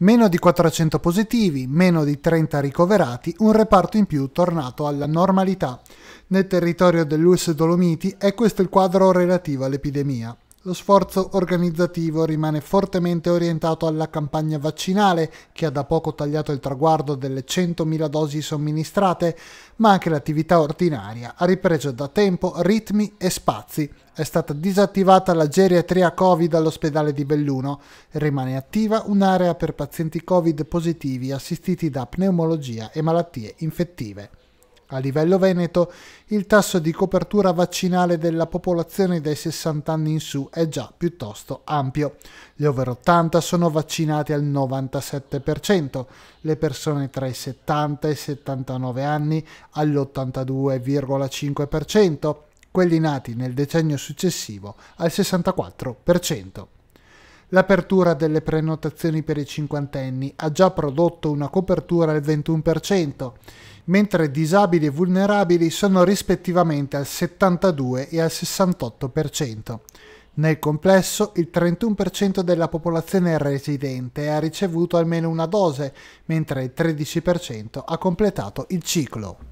Meno di 400 positivi, meno di 30 ricoverati, un reparto in più tornato alla normalità. Nel territorio dell'Ulse Dolomiti è questo il quadro relativo all'epidemia. Lo sforzo organizzativo rimane fortemente orientato alla campagna vaccinale, che ha da poco tagliato il traguardo delle 100.000 dosi somministrate, ma anche l'attività ordinaria ha ripreso da tempo ritmi e spazi. È stata disattivata la geriatria Covid all'ospedale di Belluno e rimane attiva un'area per pazienti Covid positivi assistiti da pneumologia e malattie infettive. A livello veneto, il tasso di copertura vaccinale della popolazione dai 60 anni in su è già piuttosto ampio. Gli over 80 sono vaccinati al 97%, le persone tra i 70 e i 79 anni all'82,5%, quelli nati nel decennio successivo al 64%. L'apertura delle prenotazioni per i cinquantenni ha già prodotto una copertura del 21%, mentre disabili e vulnerabili sono rispettivamente al 72 e al 68%. Nel complesso, il 31% della popolazione residente ha ricevuto almeno una dose, mentre il 13% ha completato il ciclo.